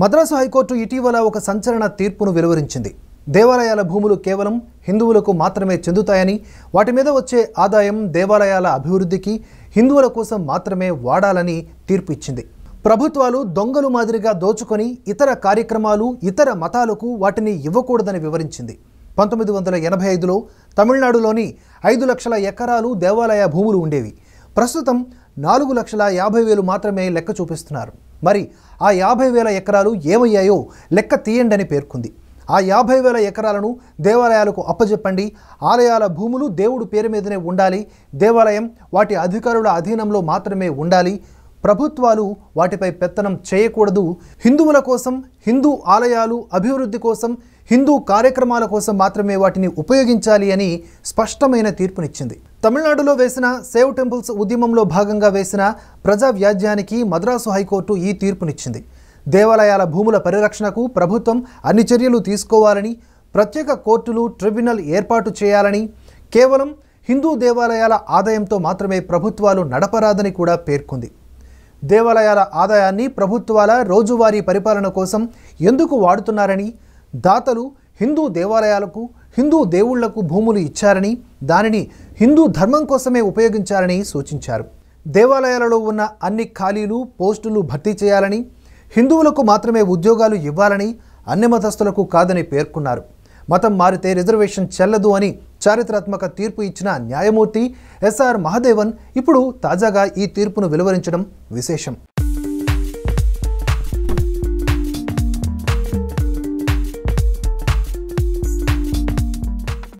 Madras high court ఇటీవల ఒక సంచలన తీర్పును వెలువరించింది దేవాలయాల భూములు కేవలం హిందువులకు మాత్రమే చెందుతాయని వాటి మీద వచ్చే ఆదాయం దేవాలయాల అభివృద్ధికి హిందువుల కోసం మాత్రమే వాడాలని తీర్పు ఇచ్చింది ప్రభుత్వాలు దొంగలు మాదిరిగా దోచుకొని ఇతర కార్యక్రమాలు ఇతర మతాలకు వాటిని ఇవ్వకూడదని వివరించింది పంతొమ్మిది వందల ఎనభై ఐదులో తమిళనాడులోని ఐదు లక్షల ఎకరాలు దేవాలయ భూములు ఉండేవి ప్రస్తుతం నాలుగు లక్షల యాభై వేలు మాత్రమే లెక్క చూపిస్తున్నారు మరి ఆ యాభై వేల ఎకరాలు ఏమయ్యాయో లెక్క తీయండి అని పేర్కొంది ఆ యాభై వేల ఎకరాలను దేవాలయాలకు అప్పజెప్పండి ఆలయాల భూములు దేవుడు పేరు మీదనే ఉండాలి దేవాలయం వాటి అధికారుల అధీనంలో మాత్రమే ఉండాలి ప్రభుత్వాలు వాటిపై పెత్తనం చేయకూడదు హిందువుల కోసం హిందూ ఆలయాలు అభివృద్ధి కోసం హిందూ కార్యక్రమాల కోసం మాత్రమే వాటిని ఉపయోగించాలి అని స్పష్టమైన తీర్పునిచ్చింది తమిళనాడులో వేసిన సేవ్ టెంపుల్స్ ఉద్యమంలో భాగంగా వేసిన ప్రజా వ్యాజ్యానికి మద్రాసు హైకోర్టు ఈ తీర్పునిచ్చింది దేవాలయాల భూముల పరిరక్షణకు ప్రభుత్వం అన్ని చర్యలు తీసుకోవాలని ప్రత్యేక కోర్టులు ట్రిబ్యునల్ ఏర్పాటు చేయాలని కేవలం హిందూ దేవాలయాల ఆదాయంతో మాత్రమే ప్రభుత్వాలు నడపరాదని కూడా పేర్కొంది దేవాలయాల ఆదాయాన్ని ప్రభుత్వాల రోజువారీ పరిపాలన కోసం ఎందుకు వాడుతున్నారని దాతలు హిందూ దేవాలయాలకు హిందూ దేవుళ్లకు భూములు ఇచ్చారని దానిని హిందూ ధర్మం కోసమే ఉపయోగించాలని సూచించారు దేవాలయాలలో ఉన్న అన్ని ఖాళీలు పోస్టులు భర్తీ చేయాలని హిందువులకు మాత్రమే ఉద్యోగాలు ఇవ్వాలని అన్ని మతస్థులకు కాదని పేర్కొన్నారు మతం మారితే రిజర్వేషన్ చెల్లదు అని చారిత్రాత్మక తీర్పు ఇచ్చిన న్యాయమూర్తి ఎస్ఆర్ మహదేవన్ ఇప్పుడు తాజాగా ఈ తీర్పును వెలువరించడం విశేషం